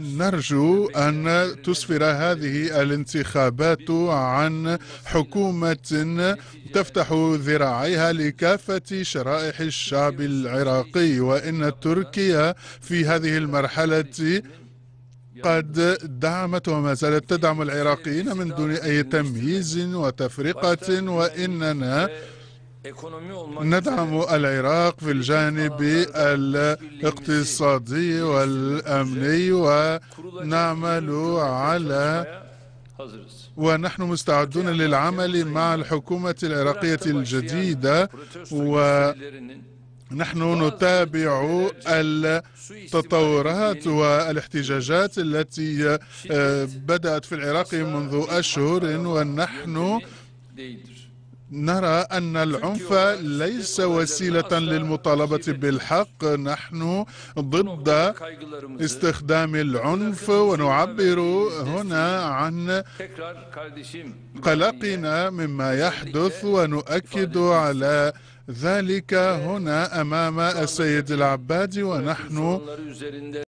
نرجو أن تسفر هذه الانتخابات عن حكومة تفتح ذراعيها لكافة شرائح الشعب العراقي وإن تركيا في هذه المرحلة قد دعمت وما زالت تدعم العراقيين من دون أي تمييز وتفرقة وإننا ندعم العراق في الجانب الاقتصادي والامني ونعمل على ونحن مستعدون للعمل مع الحكومه العراقيه الجديده و نحن نتابع التطورات والاحتجاجات التي آه، بدأت في العراق منذ أشهر ونحن نرى أن العنف ليس وسيلة للمطالبة بالحق نحن ضد استخدام العنف ونعبر هنا عن قلقنا مما يحدث ونؤكد على ذلك هنا أمام السيد العبادي ونحن